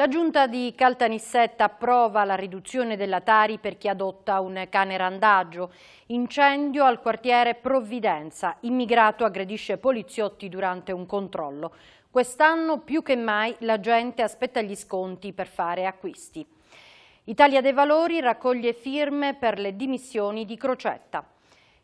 La giunta di Caltanissetta approva la riduzione della Tari per chi adotta un cane randaggio. Incendio al quartiere Provvidenza. Immigrato aggredisce poliziotti durante un controllo. Quest'anno più che mai la gente aspetta gli sconti per fare acquisti. Italia dei Valori raccoglie firme per le dimissioni di Crocetta.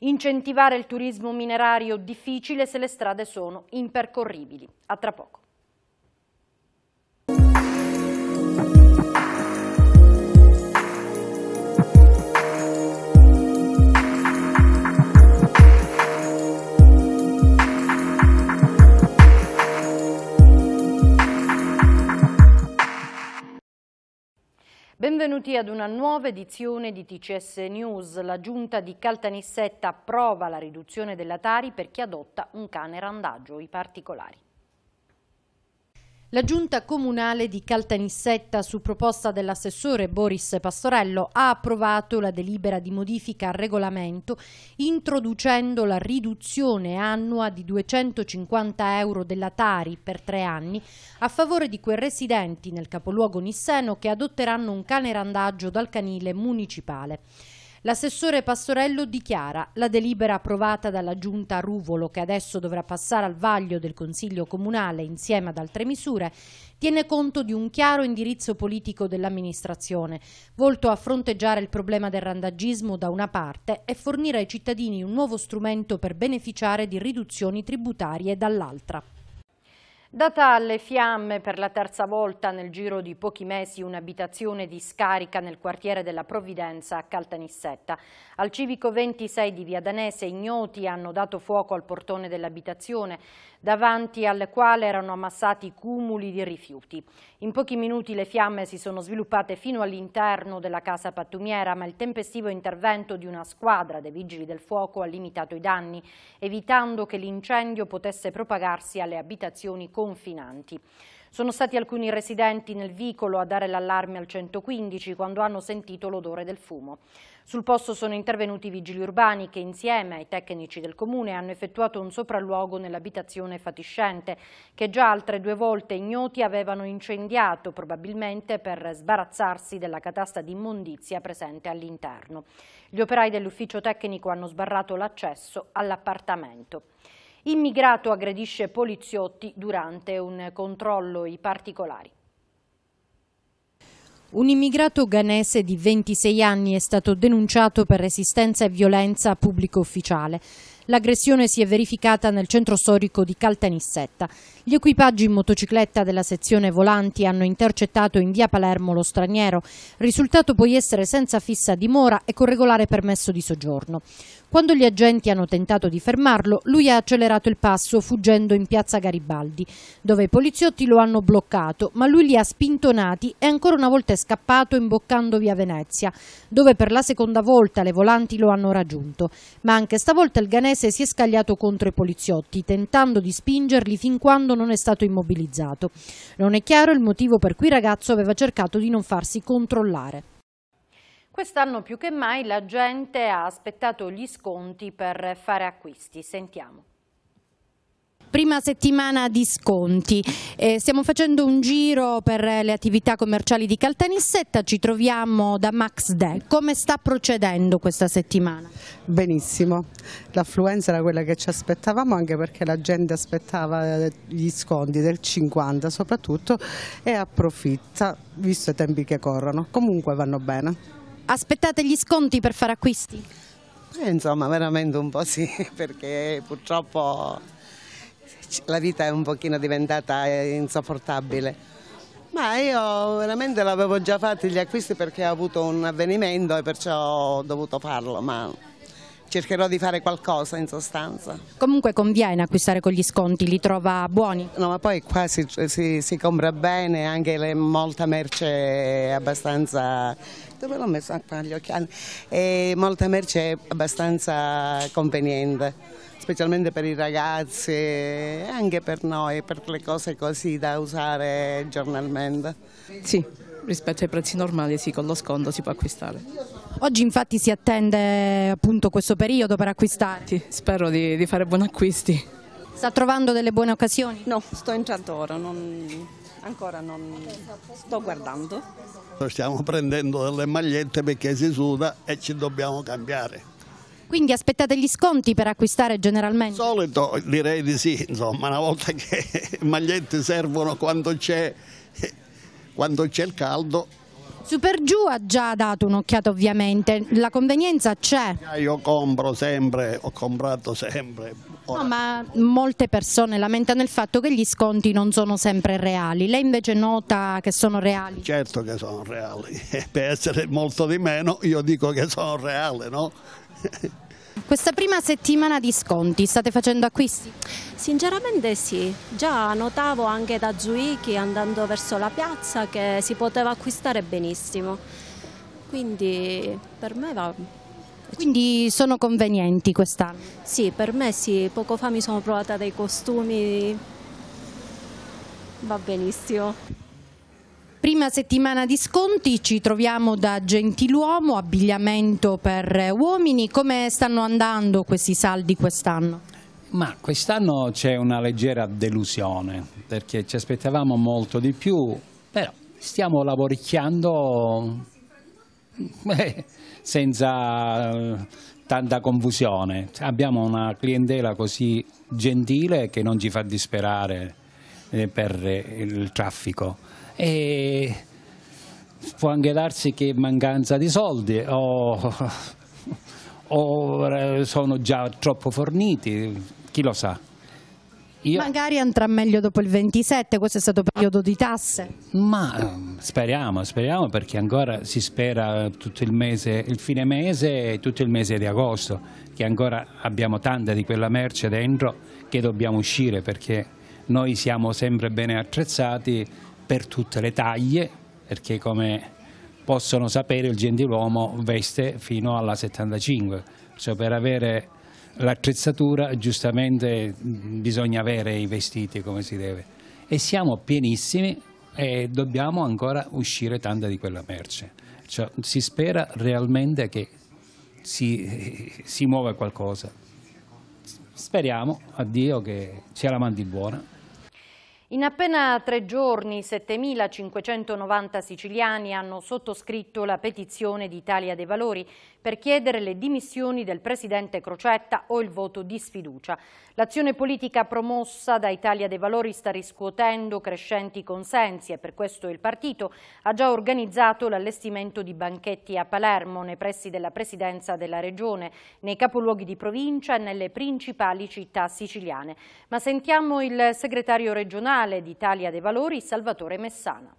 Incentivare il turismo minerario difficile se le strade sono impercorribili. A tra poco. Benvenuti ad una nuova edizione di TCS News. La giunta di Caltanissetta approva la riduzione della Tari per chi adotta un cane randaggio. I particolari. La giunta comunale di Caltanissetta, su proposta dell'assessore Boris Pastorello, ha approvato la delibera di modifica al regolamento introducendo la riduzione annua di 250 euro della Tari per tre anni a favore di quei residenti nel capoluogo nisseno che adotteranno un cane randaggio dal canile municipale. L'assessore Pastorello dichiara la delibera approvata dalla giunta Ruvolo che adesso dovrà passare al vaglio del Consiglio Comunale insieme ad altre misure tiene conto di un chiaro indirizzo politico dell'amministrazione, volto a fronteggiare il problema del randagismo da una parte e fornire ai cittadini un nuovo strumento per beneficiare di riduzioni tributarie dall'altra. Data alle fiamme per la terza volta nel giro di pochi mesi un'abitazione di scarica nel quartiere della Provvidenza a Caltanissetta. Al civico 26 di Via Danese ignoti hanno dato fuoco al portone dell'abitazione davanti al quale erano ammassati cumuli di rifiuti. In pochi minuti le fiamme si sono sviluppate fino all'interno della casa pattumiera, ma il tempestivo intervento di una squadra dei vigili del fuoco ha limitato i danni, evitando che l'incendio potesse propagarsi alle abitazioni confinanti. Sono stati alcuni residenti nel vicolo a dare l'allarme al 115 quando hanno sentito l'odore del fumo. Sul posto sono intervenuti i vigili urbani che insieme ai tecnici del comune hanno effettuato un sopralluogo nell'abitazione fatiscente che già altre due volte ignoti avevano incendiato probabilmente per sbarazzarsi della catasta di immondizia presente all'interno. Gli operai dell'ufficio tecnico hanno sbarrato l'accesso all'appartamento. Immigrato aggredisce poliziotti durante un controllo i particolari. Un immigrato ghanese di 26 anni è stato denunciato per resistenza e violenza a pubblico ufficiale. L'aggressione si è verificata nel centro storico di Caltanissetta. Gli equipaggi in motocicletta della sezione volanti hanno intercettato in via Palermo lo straniero, risultato poi essere senza fissa dimora e con regolare permesso di soggiorno. Quando gli agenti hanno tentato di fermarlo, lui ha accelerato il passo fuggendo in piazza Garibaldi, dove i poliziotti lo hanno bloccato, ma lui li ha spintonati e ancora una volta è scappato imboccando via Venezia, dove per la seconda volta le volanti lo hanno raggiunto. Ma anche stavolta il ganese si è scagliato contro i poliziotti, tentando di spingerli fin quando non è stato immobilizzato. Non è chiaro il motivo per cui il ragazzo aveva cercato di non farsi controllare. Quest'anno più che mai la gente ha aspettato gli sconti per fare acquisti. Sentiamo prima settimana di sconti. Eh, stiamo facendo un giro per le attività commerciali di Caltanissetta, ci troviamo da Max De, Come sta procedendo questa settimana? Benissimo, l'affluenza era quella che ci aspettavamo anche perché la gente aspettava eh, gli sconti del 50 soprattutto e approfitta visto i tempi che corrono, comunque vanno bene. Aspettate gli sconti per fare acquisti? Eh, insomma, veramente un po' sì, perché purtroppo la vita è un pochino diventata eh, insopportabile. Ma io veramente l'avevo già fatto gli acquisti perché ho avuto un avvenimento e perciò ho dovuto farlo, ma cercherò di fare qualcosa in sostanza. Comunque conviene acquistare con gli sconti, li trova buoni? No, ma poi qua si, si, si compra bene, anche le, molta merce abbastanza dove l'ho messo ah, qua gli occhiali? E molta merce abbastanza conveniente, specialmente per i ragazzi e anche per noi, per le cose così da usare giornalmente. Sì rispetto ai prezzi normali sì, con lo sconto si può acquistare. Oggi infatti si attende appunto questo periodo per acquistare? Sì, spero di, di fare buoni acquisti. Sta trovando delle buone occasioni? No, sto entrando ora, non, ancora non sto guardando. Stiamo prendendo delle magliette perché si suda e ci dobbiamo cambiare. Quindi aspettate gli sconti per acquistare generalmente? Solito direi di sì, insomma, una volta che magliette servono quando c'è quando c'è il caldo. Super Giù ha già dato un'occhiata ovviamente, la convenienza c'è. Io compro sempre, ho comprato sempre. Ora... No, ma molte persone lamentano il fatto che gli sconti non sono sempre reali, lei invece nota che sono reali? Certo che sono reali, per essere molto di meno io dico che sono reali, no? Questa prima settimana di sconti, state facendo acquisti? Sinceramente sì, già notavo anche da Zurichi andando verso la piazza che si poteva acquistare benissimo, quindi per me va... Quindi sono convenienti quest'anno? Sì, per me sì, poco fa mi sono provata dei costumi, va benissimo. Prima settimana di sconti, ci troviamo da Gentiluomo, abbigliamento per eh, uomini. Come stanno andando questi saldi quest'anno? Ma quest'anno c'è una leggera delusione, perché ci aspettavamo molto di più, però stiamo lavoricchiando eh, senza eh, tanta confusione. Abbiamo una clientela così gentile che non ci fa disperare eh, per eh, il traffico. E può anche darsi che mancanza di soldi o, o eh, sono già troppo forniti, chi lo sa. Io... Magari andrà meglio dopo il 27, questo è stato periodo di tasse. Ma speriamo, speriamo perché ancora si spera tutto il mese, il fine mese e tutto il mese di agosto, che ancora abbiamo tanta di quella merce dentro che dobbiamo uscire perché noi siamo sempre bene attrezzati per tutte le taglie, perché come possono sapere il gentiluomo veste fino alla 75, cioè per avere l'attrezzatura giustamente mm, bisogna avere i vestiti come si deve e siamo pienissimi e dobbiamo ancora uscire tanta di quella merce. Cioè, si spera realmente che si, si muova qualcosa. Speriamo a Dio che sia la mandi buona. In appena tre giorni 7.590 siciliani hanno sottoscritto la petizione d'Italia Italia dei Valori per chiedere le dimissioni del presidente Crocetta o il voto di sfiducia. L'azione politica promossa da Italia dei Valori sta riscuotendo crescenti consensi e per questo il partito ha già organizzato l'allestimento di banchetti a Palermo nei pressi della presidenza della regione, nei capoluoghi di provincia e nelle principali città siciliane. Ma sentiamo il segretario regionale d'Italia dei Valori, Salvatore Messana.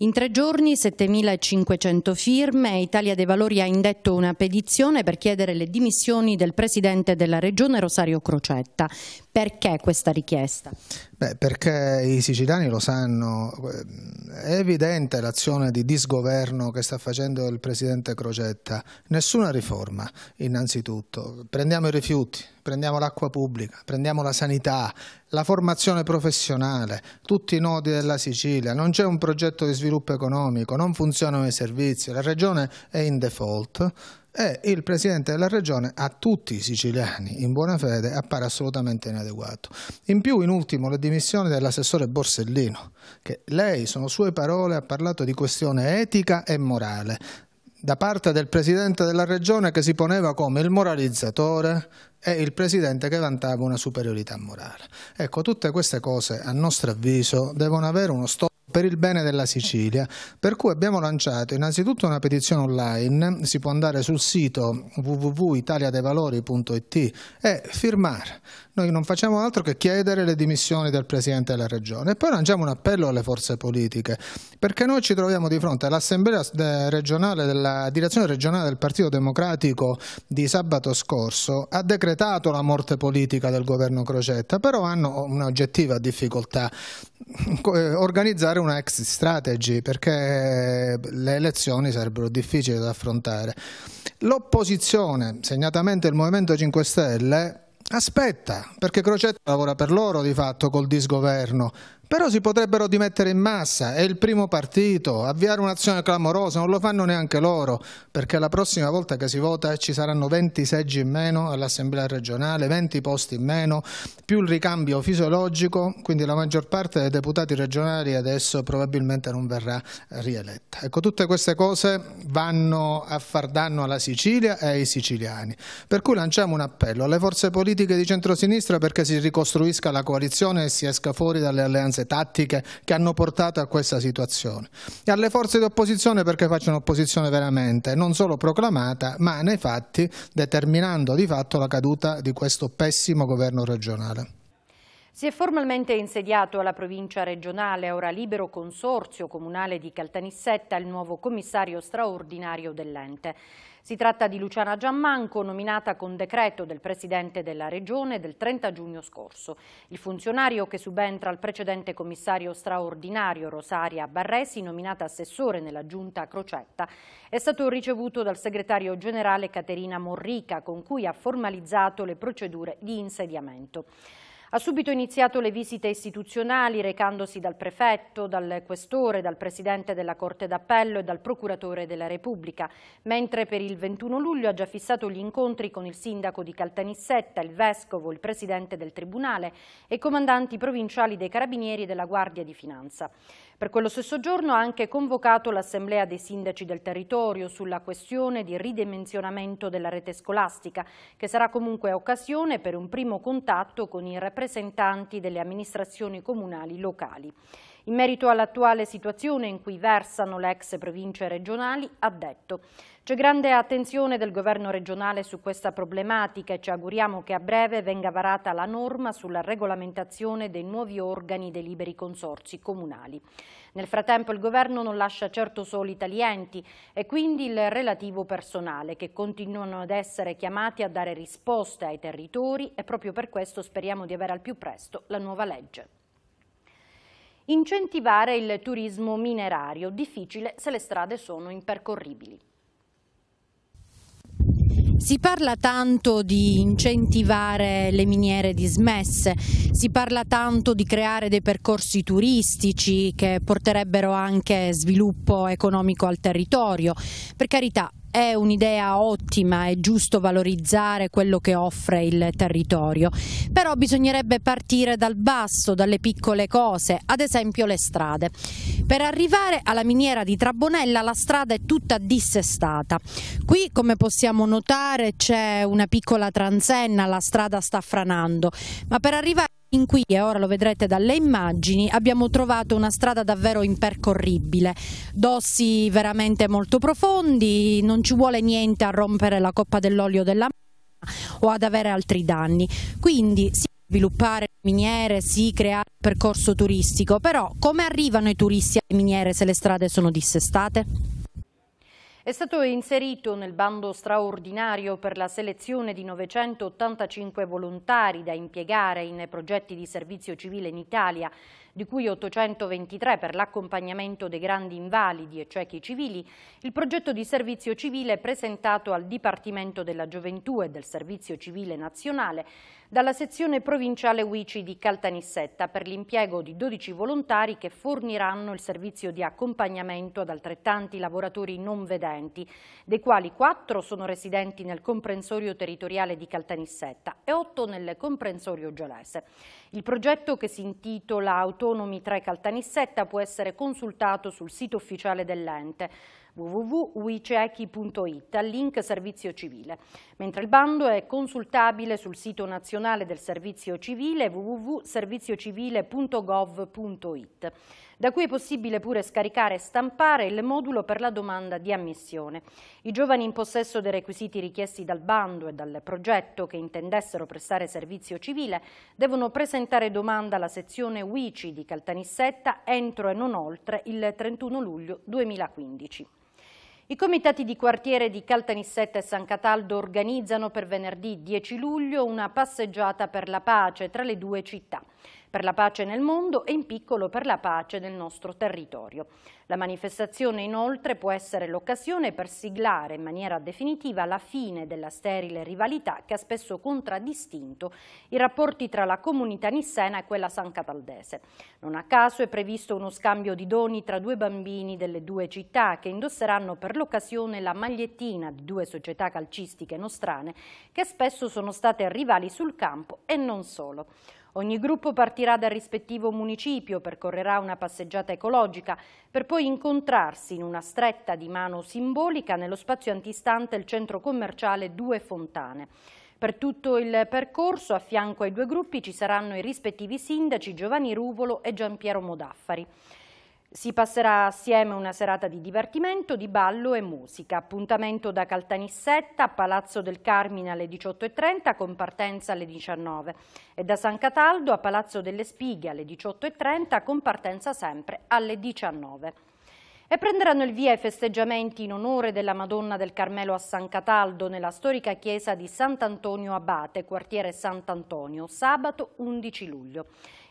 In tre giorni 7.500 firme, Italia dei Valori ha indetto una petizione per chiedere le dimissioni del Presidente della Regione Rosario Crocetta. Perché questa richiesta? Beh, perché i siciliani lo sanno, è evidente l'azione di disgoverno che sta facendo il Presidente Crocetta. Nessuna riforma, innanzitutto. Prendiamo i rifiuti, prendiamo l'acqua pubblica, prendiamo la sanità, la formazione professionale, tutti i nodi della Sicilia, non c'è un progetto di sviluppo economico, non funzionano i servizi, la regione è in default e il Presidente della Regione a tutti i siciliani in buona fede appare assolutamente inadeguato. In più, in ultimo, le dimissioni dell'assessore Borsellino, che lei, sono sue parole, ha parlato di questione etica e morale da parte del presidente della regione che si poneva come il moralizzatore e il presidente che vantava una superiorità morale. Ecco, tutte queste cose a nostro avviso devono avere uno stop per il bene della Sicilia, per cui abbiamo lanciato innanzitutto una petizione online, si può andare sul sito www.italiadevalori.it e firmare. Noi non facciamo altro che chiedere le dimissioni del Presidente della Regione e poi lanciamo un appello alle forze politiche, perché noi ci troviamo di fronte all'Assemblea regionale della Direzione regionale del Partito Democratico di sabato scorso, ha decretato la morte politica del governo Crocetta, però hanno un'oggettiva difficoltà eh, organizzare un una exit strategy perché le elezioni sarebbero difficili da affrontare. L'opposizione, segnatamente il Movimento 5 Stelle, aspetta, perché Crocetta lavora per loro di fatto col disgoverno, però si potrebbero dimettere in massa, è il primo partito, avviare un'azione clamorosa, non lo fanno neanche loro, perché la prossima volta che si vota ci saranno 20 seggi in meno all'Assemblea regionale, 20 posti in meno, più il ricambio fisiologico, quindi la maggior parte dei deputati regionali adesso probabilmente non verrà rieletta. Ecco, tutte queste cose vanno a far danno alla Sicilia e ai siciliani, per cui lanciamo un appello alle forze politiche di centrosinistra perché si ricostruisca la coalizione e si esca fuori dalle alleanze differenze tattiche che hanno portato a questa situazione. E alle forze di opposizione perché facciano opposizione veramente, non solo proclamata, ma nei fatti determinando di fatto la caduta di questo pessimo governo regionale. Si è formalmente insediato alla provincia regionale, ora libero consorzio comunale di Caltanissetta, il nuovo commissario straordinario dell'ente. Si tratta di Luciana Giammanco, nominata con decreto del Presidente della Regione del 30 giugno scorso. Il funzionario che subentra al precedente commissario straordinario Rosaria Barresi, nominata assessore nella giunta Crocetta, è stato ricevuto dal segretario generale Caterina Morrica, con cui ha formalizzato le procedure di insediamento. Ha subito iniziato le visite istituzionali recandosi dal prefetto, dal questore, dal presidente della Corte d'Appello e dal procuratore della Repubblica, mentre per il 21 luglio ha già fissato gli incontri con il sindaco di Caltanissetta, il vescovo, il presidente del tribunale e comandanti provinciali dei carabinieri e della Guardia di Finanza. Per quello stesso giorno ha anche convocato l'Assemblea dei Sindaci del Territorio sulla questione di ridimensionamento della rete scolastica, che sarà comunque occasione per un primo contatto con i rappresentanti delle amministrazioni comunali locali. In merito all'attuale situazione in cui versano le ex province regionali, ha detto c'è grande attenzione del governo regionale su questa problematica e ci auguriamo che a breve venga varata la norma sulla regolamentazione dei nuovi organi dei liberi consorsi comunali. Nel frattempo il governo non lascia certo soli tali enti e quindi il relativo personale che continuano ad essere chiamati a dare risposte ai territori e proprio per questo speriamo di avere al più presto la nuova legge incentivare il turismo minerario, difficile se le strade sono impercorribili. Si parla tanto di incentivare le miniere dismesse, si parla tanto di creare dei percorsi turistici che porterebbero anche sviluppo economico al territorio. Per carità, è un'idea ottima, è giusto valorizzare quello che offre il territorio, però bisognerebbe partire dal basso, dalle piccole cose, ad esempio le strade. Per arrivare alla miniera di Trabonella la strada è tutta dissestata. Qui, come possiamo notare, c'è una piccola transenna, la strada sta franando, ma per arrivare Fin qui, e ora lo vedrete dalle immagini, abbiamo trovato una strada davvero impercorribile, dossi veramente molto profondi, non ci vuole niente a rompere la coppa dell'olio della mano o ad avere altri danni. Quindi si può sviluppare le miniere, si crea un percorso turistico, però come arrivano i turisti alle miniere se le strade sono dissestate? È stato inserito nel bando straordinario per la selezione di 985 volontari da impiegare in progetti di servizio civile in Italia di cui 823 per l'accompagnamento dei grandi invalidi e ciechi cioè civili, il progetto di servizio civile presentato al Dipartimento della Gioventù e del Servizio Civile Nazionale dalla sezione provinciale UICI di Caltanissetta per l'impiego di 12 volontari che forniranno il servizio di accompagnamento ad altrettanti lavoratori non vedenti, dei quali 4 sono residenti nel comprensorio territoriale di Caltanissetta e 8 nel comprensorio gelese. Il progetto che si intitola Autonomia autonomi 3 Caltanissetta può essere consultato sul sito ufficiale dell'ente www.uicechi.it, al link servizio civile, mentre il bando è consultabile sul sito nazionale del servizio civile www.serviziocivile.gov.it. Da qui è possibile pure scaricare e stampare il modulo per la domanda di ammissione. I giovani in possesso dei requisiti richiesti dal bando e dal progetto che intendessero prestare servizio civile devono presentare domanda alla sezione UICI di Caltanissetta entro e non oltre il 31 luglio 2015. I comitati di quartiere di Caltanissetta e San Cataldo organizzano per venerdì 10 luglio una passeggiata per la pace tra le due città per la pace nel mondo e in piccolo per la pace nel nostro territorio. La manifestazione inoltre può essere l'occasione per siglare in maniera definitiva la fine della sterile rivalità che ha spesso contraddistinto i rapporti tra la comunità nissena e quella san cataldese. Non a caso è previsto uno scambio di doni tra due bambini delle due città che indosseranno per l'occasione la magliettina di due società calcistiche nostrane che spesso sono state rivali sul campo e non solo. Ogni gruppo partirà dal rispettivo municipio, percorrerà una passeggiata ecologica, per poi incontrarsi in una stretta di mano simbolica nello spazio antistante il centro commerciale Due Fontane. Per tutto il percorso, a fianco ai due gruppi, ci saranno i rispettivi sindaci Giovanni Ruvolo e Giampiero Modaffari. Si passerà assieme una serata di divertimento, di ballo e musica. Appuntamento da Caltanissetta a Palazzo del Carmine alle 18.30 con partenza alle 19. e da San Cataldo a Palazzo delle Spighe alle 18.30 con partenza sempre alle 19. e prenderanno il via i festeggiamenti in onore della Madonna del Carmelo a San Cataldo nella storica chiesa di Sant'Antonio Abate, quartiere Sant'Antonio, sabato 11 luglio.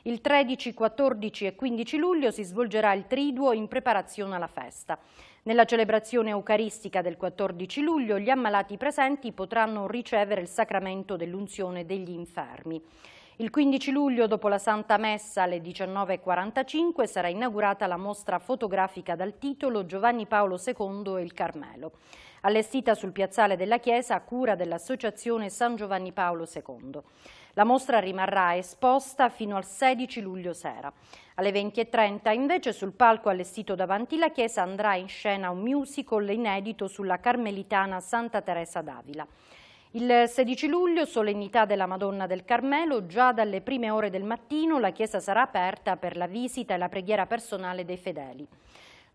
Il 13, 14 e 15 luglio si svolgerà il triduo in preparazione alla festa. Nella celebrazione eucaristica del 14 luglio gli ammalati presenti potranno ricevere il sacramento dell'unzione degli infermi. Il 15 luglio, dopo la Santa Messa alle 19.45, sarà inaugurata la mostra fotografica dal titolo Giovanni Paolo II e il Carmelo, allestita sul piazzale della Chiesa a cura dell'Associazione San Giovanni Paolo II. La mostra rimarrà esposta fino al 16 luglio sera. Alle 20.30 invece sul palco allestito davanti la chiesa andrà in scena un musical inedito sulla carmelitana Santa Teresa d'Avila. Il 16 luglio, solennità della Madonna del Carmelo, già dalle prime ore del mattino la chiesa sarà aperta per la visita e la preghiera personale dei fedeli.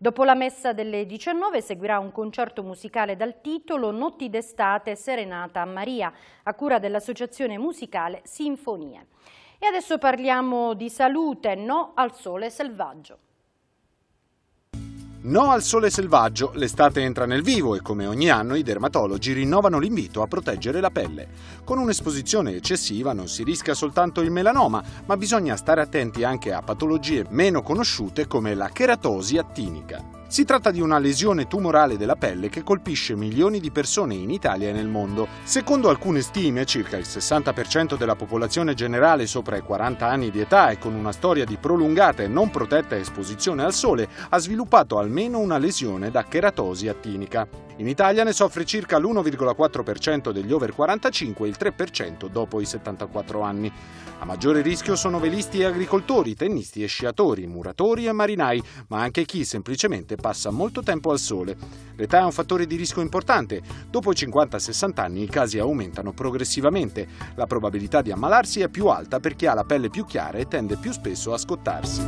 Dopo la messa delle 19 seguirà un concerto musicale dal titolo Notti d'estate Serenata a Maria, a cura dell'associazione musicale Sinfonie. E adesso parliamo di salute, no al sole selvaggio. No al sole selvaggio, l'estate entra nel vivo e come ogni anno i dermatologi rinnovano l'invito a proteggere la pelle. Con un'esposizione eccessiva non si rischia soltanto il melanoma, ma bisogna stare attenti anche a patologie meno conosciute come la cheratosi attinica. Si tratta di una lesione tumorale della pelle che colpisce milioni di persone in Italia e nel mondo. Secondo alcune stime, circa il 60% della popolazione generale sopra i 40 anni di età e con una storia di prolungata e non protetta esposizione al sole ha sviluppato almeno una lesione da cheratosi attinica. In Italia ne soffre circa l'1,4% degli over 45 e il 3% dopo i 74 anni. A maggiore rischio sono velisti e agricoltori, tennisti e sciatori, muratori e marinai, ma anche chi semplicemente passa molto tempo al sole. L'età è un fattore di rischio importante. Dopo 50-60 anni i casi aumentano progressivamente. La probabilità di ammalarsi è più alta per chi ha la pelle più chiara e tende più spesso a scottarsi.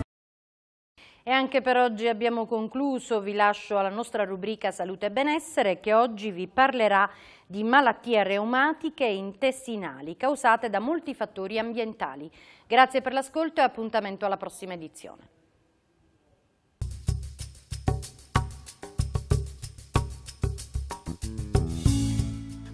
E anche per oggi abbiamo concluso, vi lascio alla nostra rubrica Salute e Benessere che oggi vi parlerà di malattie reumatiche e intestinali causate da molti fattori ambientali. Grazie per l'ascolto e appuntamento alla prossima edizione.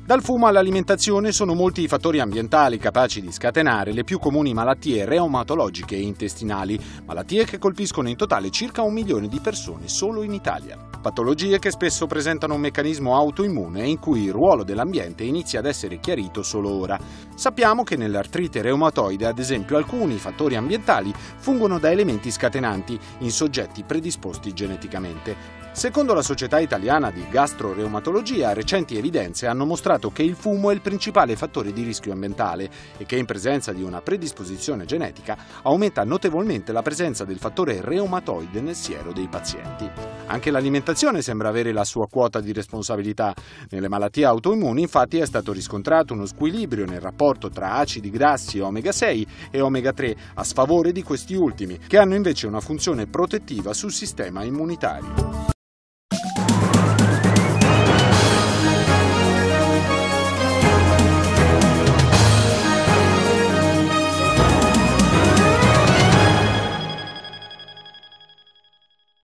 Dal fumo all'alimentazione sono molti i fattori ambientali capaci di scatenare le più comuni malattie reumatologiche e intestinali, malattie che colpiscono in totale circa un milione di persone solo in Italia. Patologie che spesso presentano un meccanismo autoimmune in cui il ruolo dell'ambiente inizia ad essere chiarito solo ora. Sappiamo che nell'artrite reumatoide, ad esempio, alcuni fattori ambientali fungono da elementi scatenanti in soggetti predisposti geneticamente. Secondo la Società Italiana di Gastroreumatologia, recenti evidenze hanno mostrato che il fumo è il principale fattore di rischio ambientale e che in presenza di una predisposizione genetica aumenta notevolmente la presenza del fattore reumatoide nel siero dei pazienti. Anche l'alimentazione sembra avere la sua quota di responsabilità. Nelle malattie autoimmuni infatti è stato riscontrato uno squilibrio nel rapporto tra acidi grassi omega 6 e omega 3 a sfavore di questi ultimi, che hanno invece una funzione protettiva sul sistema immunitario.